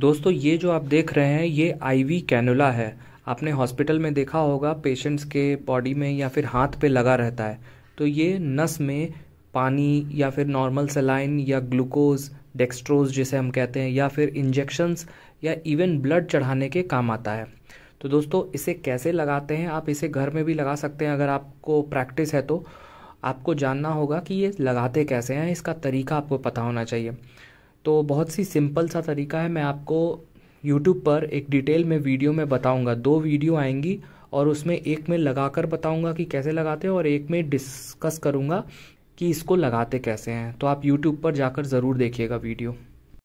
दोस्तों ये जो आप देख रहे हैं ये आईवी कैनुला है आपने हॉस्पिटल में देखा होगा पेशेंट्स के बॉडी में या फिर हाथ पे लगा रहता है तो ये नस में पानी या फिर नॉर्मल सलाइन या ग्लूकोज डेक्स्ट्रोज जिसे हम कहते हैं या फिर इंजेक्शन्स या इवन ब्लड चढ़ाने के काम आता है तो दोस्तों इसे कैसे लगाते हैं आप इसे घर में भी लगा सकते हैं अगर आपको प्रैक्टिस है तो आपको जानना होगा कि ये लगाते कैसे हैं इसका तरीका आपको पता होना चाहिए तो बहुत सी सिंपल सा तरीका है मैं आपको यूट्यूब पर एक डिटेल में वीडियो में बताऊंगा दो वीडियो आएंगी और उसमें एक में लगाकर बताऊंगा कि कैसे लगाते हैं और एक में डिस्कस करूंगा कि इसको लगाते कैसे हैं तो आप यूट्यूब पर जाकर ज़रूर देखिएगा वीडियो